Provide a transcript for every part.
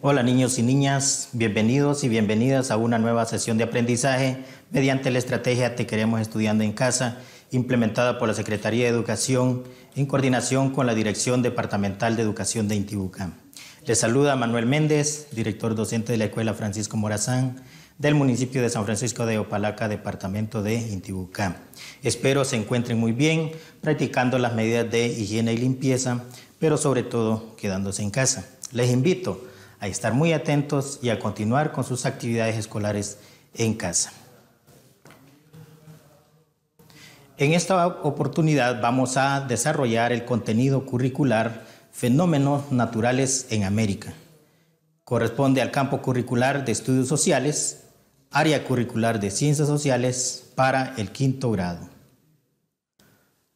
Hola niños y niñas, bienvenidos y bienvenidas a una nueva sesión de aprendizaje mediante la estrategia Te queremos estudiando en casa, implementada por la Secretaría de Educación en coordinación con la Dirección Departamental de Educación de Intibucá. Les saluda Manuel Méndez, director docente de la Escuela Francisco Morazán del municipio de San Francisco de Opalaca, departamento de Intibucá. Espero se encuentren muy bien practicando las medidas de higiene y limpieza, pero sobre todo quedándose en casa. Les invito a estar muy atentos y a continuar con sus actividades escolares en casa. En esta oportunidad vamos a desarrollar el contenido curricular Fenómenos Naturales en América. Corresponde al campo curricular de estudios sociales, área curricular de ciencias sociales para el quinto grado.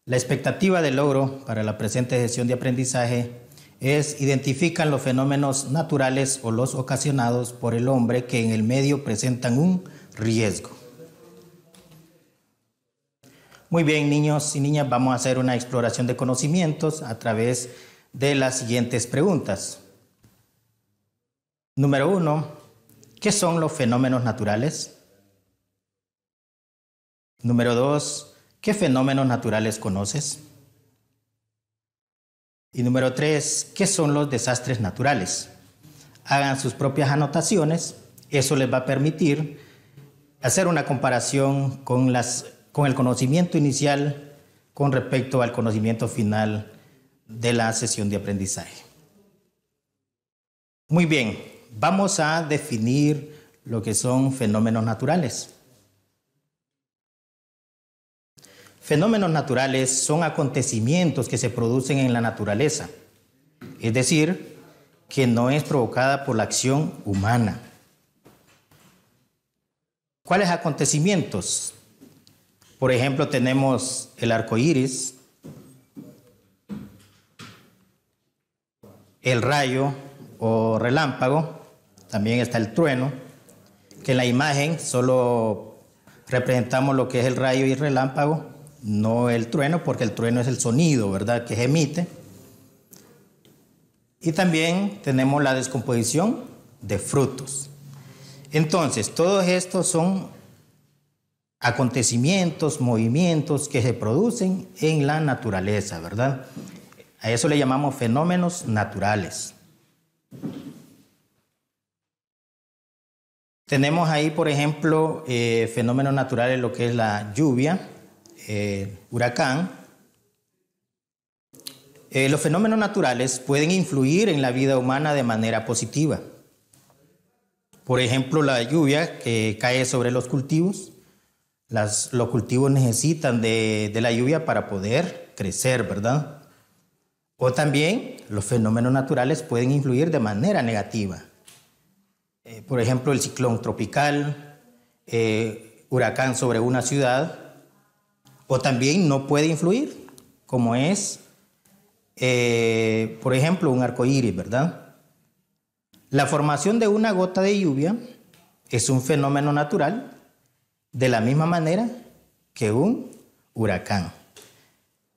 La expectativa de logro para la presente gestión de aprendizaje es identifican los fenómenos naturales o los ocasionados por el hombre que en el medio presentan un riesgo. Muy bien, niños y niñas, vamos a hacer una exploración de conocimientos a través de las siguientes preguntas. Número uno, ¿qué son los fenómenos naturales? Número dos, ¿qué fenómenos naturales conoces? Y número tres, ¿qué son los desastres naturales? Hagan sus propias anotaciones, eso les va a permitir hacer una comparación con, el conocimiento inicial con respecto al conocimiento final de la sesión de aprendizaje. Muy bien, vamos a definir lo que son fenómenos naturales. Fenómenos naturales son acontecimientos que se producen en la naturaleza, es decir, que no es provocada por la acción humana. ¿Cuáles acontecimientos? Por ejemplo, tenemos el arco iris, el rayo o relámpago, también está el trueno, que en la imagen solo representamos lo que es el rayo y relámpago, no el trueno, porque el trueno es el sonido, ¿verdad?, que se emite. Y también tenemos la descomposición de frutos. Entonces, todos estos son acontecimientos, movimientos que se producen en la naturaleza, ¿verdad? A eso le llamamos fenómenos naturales. Tenemos ahí, por ejemplo, eh, fenómenos naturales, lo que es la lluvia, eh, huracán, eh, los fenómenos naturales pueden influir en la vida humana de manera positiva. Por ejemplo, la lluvia que cae sobre los cultivos. los cultivos necesitan de, la lluvia para poder crecer, ¿verdad? O también los fenómenos naturales pueden influir de manera negativa. Eh, por ejemplo, el ciclón tropical, huracán sobre una ciudad, o también no puede influir, como es, eh, por ejemplo, un arco iris, ¿verdad? La formación de una gota de lluvia es un fenómeno natural de la misma manera que un huracán.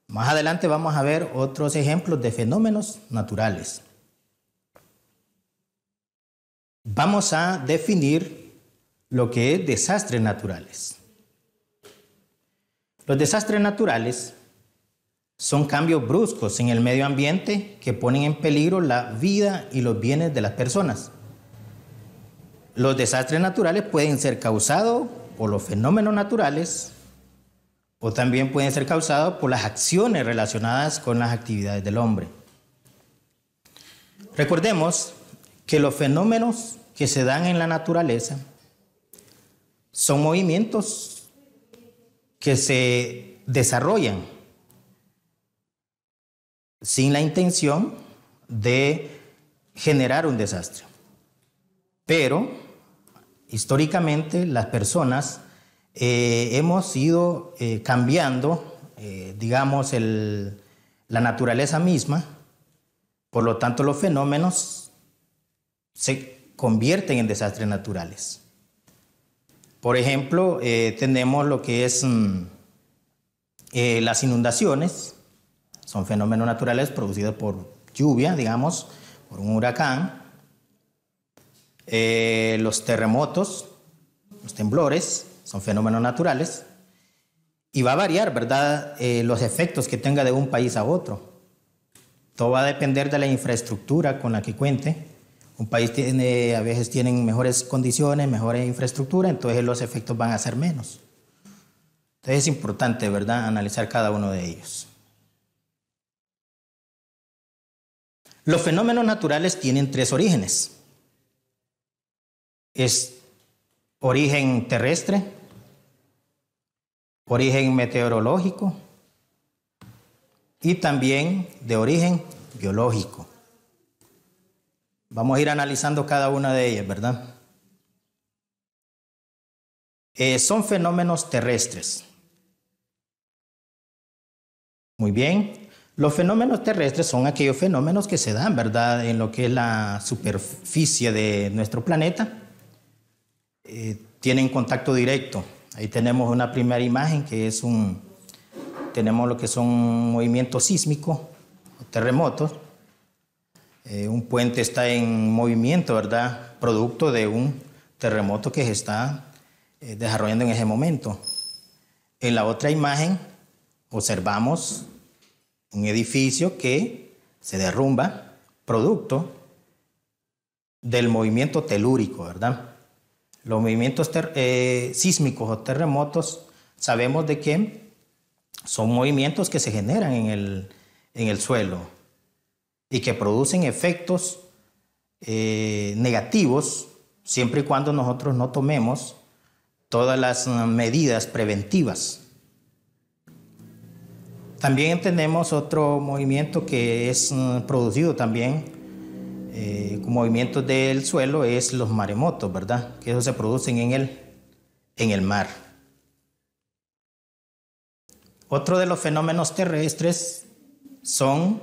Más adelante vamos a ver otros ejemplos de fenómenos naturales. Vamos a definir lo que es desastres naturales. Los desastres naturales son cambios bruscos en el medio ambiente que ponen en peligro la vida y los bienes de las personas. Los desastres naturales pueden ser causados por los fenómenos naturales o también pueden ser causados por las acciones relacionadas con las actividades del hombre. Recordemos que los fenómenos que se dan en la naturaleza son movimientos que se desarrollan sin la intención de generar un desastre. Pero históricamente las personas eh, hemos ido eh, cambiando, eh, digamos, la naturaleza misma, por lo tanto los fenómenos se convierten en desastres naturales. Por ejemplo, eh, tenemos lo que es mm, eh, las inundaciones, son fenómenos naturales producidos por lluvia, digamos, por un huracán, eh, los terremotos, los temblores, son fenómenos naturales, y va a variar, ¿verdad?, los efectos que tenga de un país a otro. Todo va a depender de la infraestructura con la que cuente, un país tiene, a veces tienen mejores condiciones, mejores infraestructura, entonces los efectos van a ser menos. Entonces es importante, ¿verdad?, analizar cada uno de ellos. Los fenómenos naturales tienen tres orígenes. Es origen terrestre, origen meteorológico y también de origen biológico. Vamos a ir analizando cada una de ellas, ¿verdad? Eh, son fenómenos terrestres. Muy bien. Los fenómenos terrestres son aquellos fenómenos que se dan, ¿verdad?, en lo que es la superficie de nuestro planeta. Eh, tienen contacto directo. Ahí tenemos una primera imagen que es un, tenemos lo que son movimientos sísmicos, terremotos, eh, un puente está en movimiento, ¿verdad? Producto de un terremoto que se está eh, desarrollando en ese momento. En la otra imagen observamos un edificio que se derrumba, producto del movimiento telúrico, ¿verdad? Los movimientos eh, sísmicos o terremotos sabemos de que son movimientos que se generan en el suelo y que producen efectos eh, negativos siempre y cuando nosotros no tomemos todas las mm, medidas preventivas. También tenemos otro movimiento que es mm, producido también, eh, movimientos del suelo, es los maremotos, ¿verdad? Que eso se producen en el, en el mar. Otro de los fenómenos terrestres son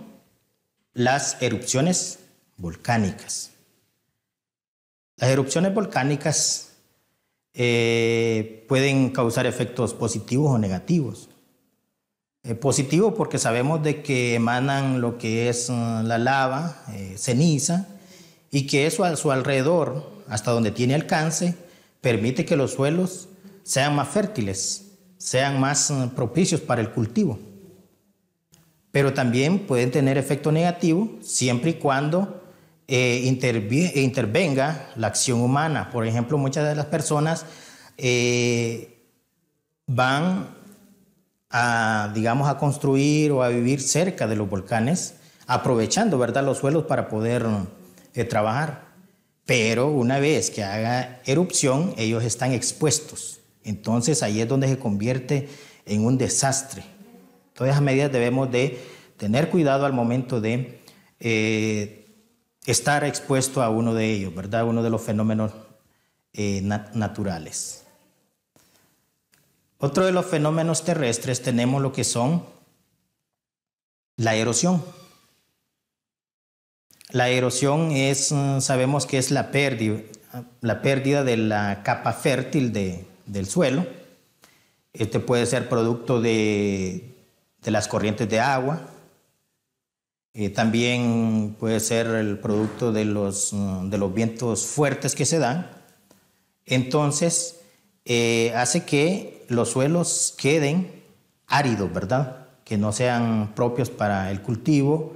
las erupciones volcánicas. Las erupciones volcánicas eh, pueden causar efectos positivos o negativos. Eh, positivo porque sabemos de que emanan lo que es eh, la lava, ceniza, y que eso a su alrededor, hasta donde tiene alcance, permite que los suelos sean más fértiles, sean más propicios para el cultivo pero también pueden tener efecto negativo siempre y cuando eh, intervenga la acción humana. Por ejemplo, muchas de las personas eh, van a, digamos, a construir o a vivir cerca de los volcanes, aprovechando, ¿verdad?, los suelos para poder eh, trabajar. Pero una vez que haga erupción, ellos están expuestos. Entonces ahí es donde se convierte en un desastre. Todas esas medidas debemos de tener cuidado al momento de eh, estar expuesto a uno de ellos, ¿verdad? Uno de los fenómenos eh, naturales. Otro de los fenómenos terrestres tenemos lo que son la erosión. La erosión es, sabemos que es la pérdida, de la capa fértil del suelo. Este puede ser producto de de las corrientes de agua. Eh, también puede ser el producto mm, de los, vientos fuertes que se dan. Entonces, eh, hace que los suelos queden áridos, ¿verdad? Que no sean propios para el cultivo.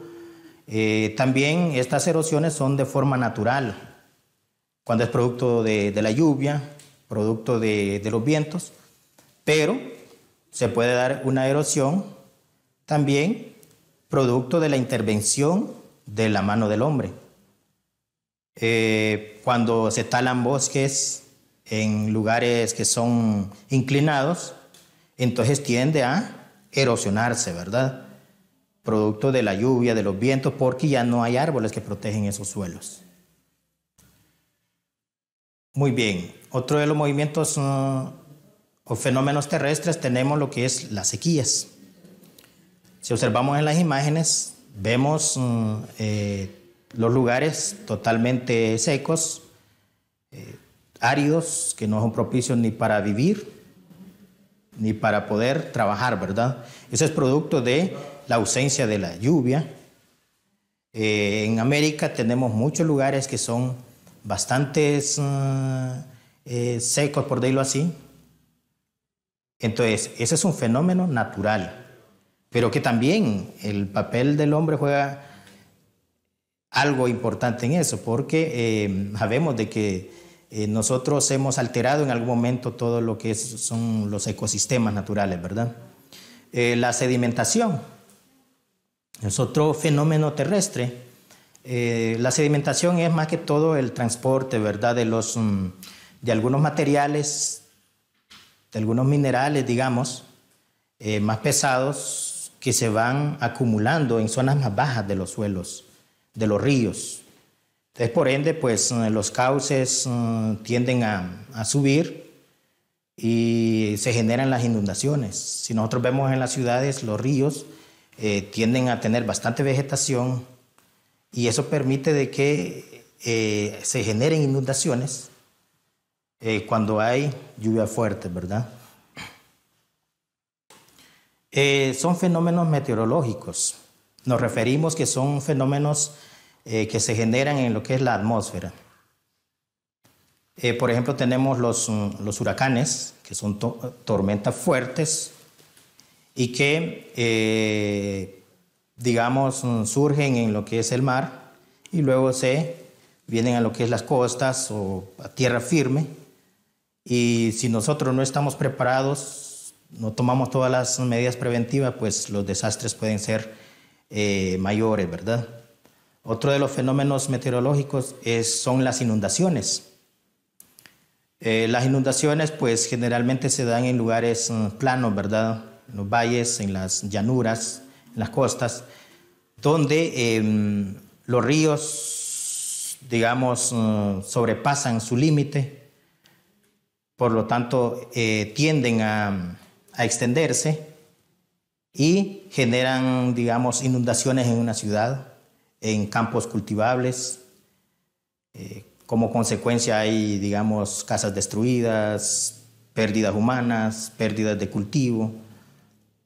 Eh, también estas erosiones son de forma natural, cuando es producto de, la lluvia, producto de los vientos, pero se puede dar una erosión también producto de la intervención de la mano del hombre. Eh, cuando se talan bosques en lugares que son inclinados, entonces tiende a erosionarse, ¿verdad? Producto de la lluvia, de los vientos, porque ya no hay árboles que protegen esos suelos. Muy bien, otro de los movimientos mm, o fenómenos terrestres tenemos lo que es las sequías. Si observamos en las imágenes, vemos mm, eh, los lugares totalmente secos, eh, áridos, que no son propicios ni para vivir, ni para poder trabajar, ¿verdad? Eso es producto de la ausencia de la lluvia. Eh, en América tenemos muchos lugares que son bastante mm, secos, por decirlo así. Entonces, ese es un fenómeno natural pero que también el papel del hombre juega algo importante en eso, porque eh, sabemos de que eh, nosotros hemos alterado en algún momento todo lo que son los ecosistemas naturales, ¿verdad? Eh, la sedimentación es otro fenómeno terrestre. la sedimentación es más que todo el transporte, ¿verdad? De, los, mm, de algunos materiales, de algunos minerales, digamos, más pesados que se van acumulando en zonas más bajas de los suelos, de los ríos. Entonces, por ende, pues eh, los cauces eh, tienden a, subir y se generan las inundaciones. Si nosotros vemos en las ciudades, los ríos eh, tienden a tener bastante vegetación y eso permite de que se generen inundaciones cuando hay lluvia fuerte, ¿verdad? Eh, son fenómenos meteorológicos. Nos referimos que son fenómenos eh, que se generan en lo que es la atmósfera. Eh, por ejemplo, tenemos los, mm, huracanes, que son tormentas fuertes y que, digamos, mm, surgen en lo que es el mar y luego se vienen a lo que es las costas o a tierra firme. Y si nosotros no estamos preparados, no tomamos todas las medidas preventivas, pues los desastres pueden ser eh, mayores, ¿verdad? Otro de los fenómenos meteorológicos es, son las inundaciones. Eh, las inundaciones, pues generalmente se dan en lugares mm, planos, ¿verdad? En los valles, en las llanuras, en las costas, donde em, los ríos, digamos, mm, sobrepasan su límite, por lo tanto, eh, tienden a, a extenderse y generan, digamos, inundaciones en una ciudad, en campos cultivables. Eh, como consecuencia hay, digamos, casas destruidas, pérdidas humanas, pérdidas de cultivo,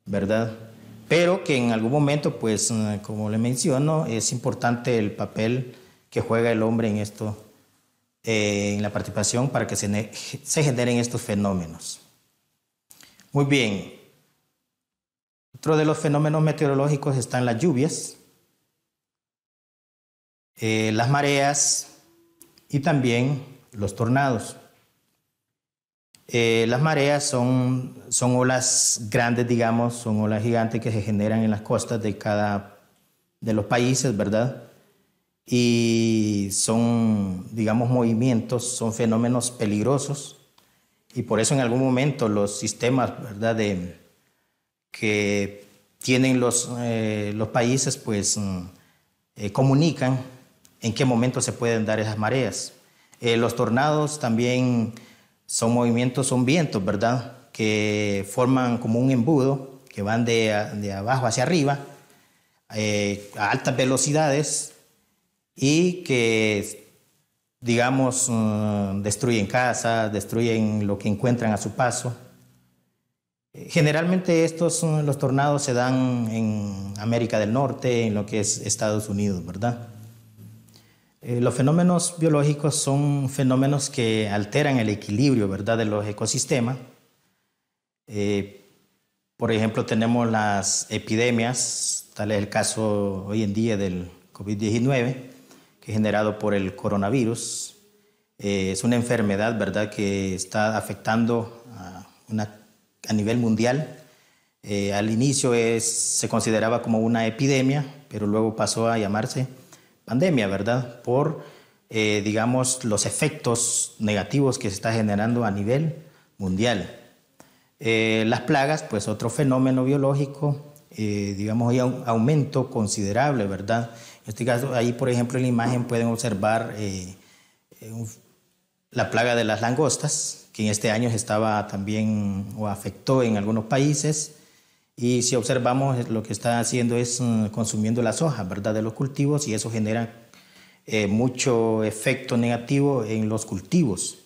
¿verdad? Pero que en algún momento, pues, eh, como le menciono, es importante el papel que juega el hombre en esto, eh, en la participación para que se generen estos fenómenos. Muy bien. Otro de los fenómenos meteorológicos están las lluvias, eh, las mareas y también los tornados. Eh, las mareas son, son olas grandes, digamos, son olas gigantes que se generan en las costas de cada de los países, ¿verdad? Y son, digamos, movimientos, son fenómenos peligrosos y por eso en algún momento los sistemas ¿verdad? que tienen los, eh, los países pues mm, eh, comunican en qué momento se pueden dar esas mareas. Eh, los tornados también son movimientos, son vientos, ¿verdad? Que forman como un embudo, que van de, de abajo hacia arriba, a altas velocidades, y que digamos, mm, destruyen casas, destruyen lo que encuentran a su paso. Eh, generalmente estos, mm, los tornados se dan en América del Norte, en lo que es Estados Unidos, ¿verdad? Eh, los fenómenos biológicos son fenómenos que alteran el equilibrio, ¿verdad?, de los ecosistemas. Eh, por ejemplo, tenemos las epidemias, tal es el caso hoy en día del COVID-19, que generado por el coronavirus. Eh, es una enfermedad, ¿verdad?, que está afectando a, nivel mundial. Eh, al inicio es, se consideraba como una epidemia, pero luego pasó a llamarse pandemia, ¿verdad?, por, eh, digamos, los efectos negativos que se está generando a nivel mundial. las plagas, pues otro fenómeno biológico eh, digamos, hay un aumento considerable, ¿verdad? En este caso, ahí, por ejemplo, en la imagen pueden observar eh, eh, la plaga de las langostas, que en este año estaba también o afectó en algunos países. Y si observamos, lo que está haciendo es mm, consumiendo las hojas, ¿verdad?, de los cultivos y eso genera mucho efecto negativo en los cultivos.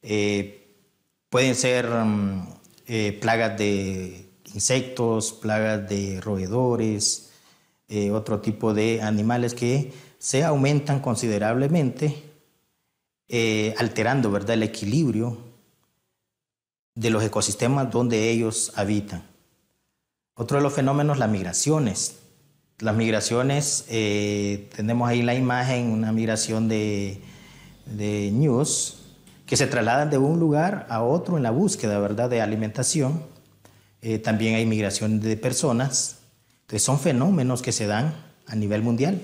pueden ser mm, plagas de insectos, plagas de roedores, eh, otro tipo de animales que se aumentan considerablemente, eh, alterando ¿verdad? el equilibrio de los ecosistemas donde ellos habitan. Otro de los fenómenos, las migraciones. Las migraciones, eh, tenemos ahí la imagen, una migración de, de news, que se trasladan de un lugar a otro en la búsqueda ¿verdad? de alimentación eh, también hay migración de personas. son fenómenos que se dan a nivel mundial.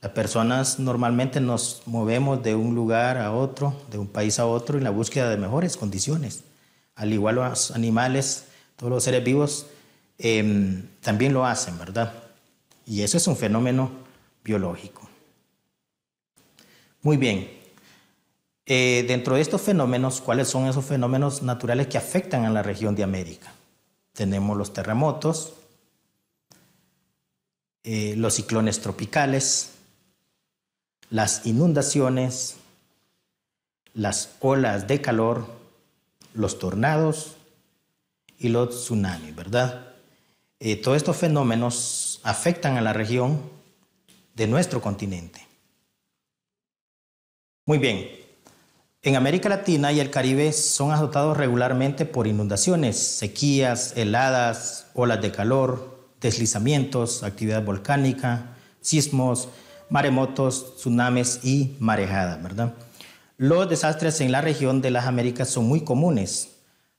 Las personas normalmente nos movemos de un lugar a otro, de un país a otro, en la búsqueda de mejores condiciones. Al igual los animales, todos los seres vivos em, también lo hacen, ¿verdad? Y eso es un fenómeno biológico. Muy bien. Eh, dentro de estos fenómenos, ¿cuáles son esos fenómenos naturales que afectan a la región de América? tenemos los terremotos, eh, los ciclones tropicales, las inundaciones, las olas de calor, los tornados y los tsunamis, ¿verdad? Eh, todos estos fenómenos afectan a la región de nuestro continente. Muy bien, en América Latina y el Caribe son azotados regularmente por inundaciones, sequías, heladas, olas de calor, deslizamientos, actividad volcánica, sismos, maremotos, tsunamis y marejadas, ¿verdad? Los desastres en la región de las Américas son muy comunes.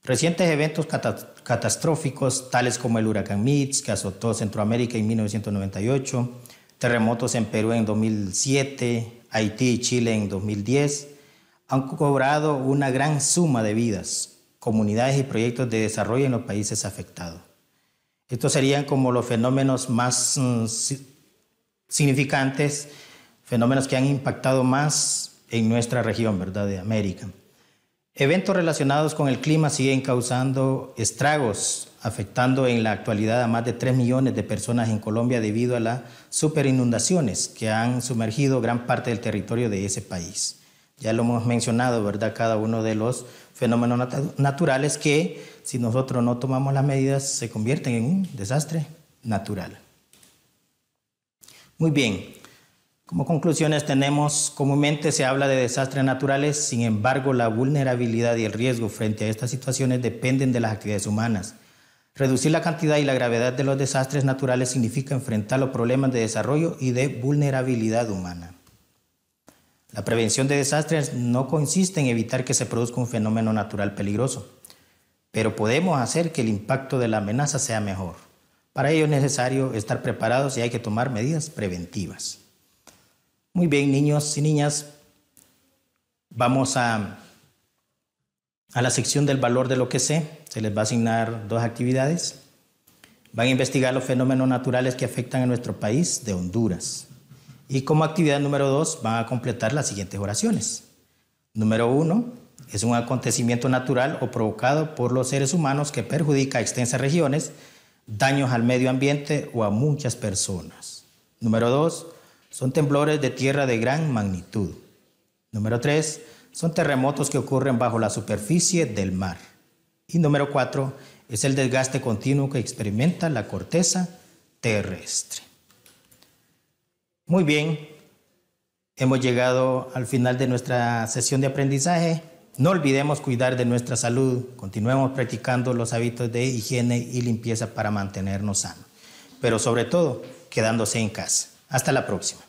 Recientes eventos catastróficos, tales como el huracán Mitch, que azotó Centroamérica en 1998, terremotos en Perú en 2007, Haití y Chile en 2010, han cobrado una gran suma de vidas, comunidades y proyectos de desarrollo en los países afectados. Estos serían como los fenómenos más mm, significantes, fenómenos que han impactado más en nuestra región, ¿verdad?, de América. Eventos relacionados con el clima siguen causando estragos, afectando en la actualidad a más de 3 millones de personas en Colombia debido a las superinundaciones que han sumergido gran parte del territorio de ese país. Ya lo hemos mencionado, ¿verdad? Cada uno de los fenómenos naturales que si nosotros no tomamos las medidas se convierten en un desastre natural. Muy bien, como conclusiones tenemos, comúnmente se habla de desastres naturales, sin embargo la vulnerabilidad y el riesgo frente a estas situaciones dependen de las actividades humanas. Reducir la cantidad y la gravedad de los desastres naturales significa enfrentar los problemas de desarrollo y de vulnerabilidad humana. La prevención de desastres no consiste en evitar que se produzca un fenómeno natural peligroso, pero podemos hacer que el impacto de la amenaza sea mejor. Para ello es necesario estar preparados y hay que tomar medidas preventivas. Muy bien, niños y niñas, vamos a, a la sección del valor de lo que sé. Se les va a asignar dos actividades. Van a investigar los fenómenos naturales que afectan a nuestro país de Honduras. Y como actividad número dos van a completar las siguientes oraciones. Número uno, es un acontecimiento natural o provocado por los seres humanos que perjudica a extensas regiones, daños al medio ambiente o a muchas personas. Número dos, son temblores de tierra de gran magnitud. Número tres, son terremotos que ocurren bajo la superficie del mar. Y número cuatro, es el desgaste continuo que experimenta la corteza terrestre. Muy bien, hemos llegado al final de nuestra sesión de aprendizaje. No olvidemos cuidar de nuestra salud. Continuemos practicando los hábitos de higiene y limpieza para mantenernos sanos. Pero sobre todo, quedándose en casa. Hasta la próxima.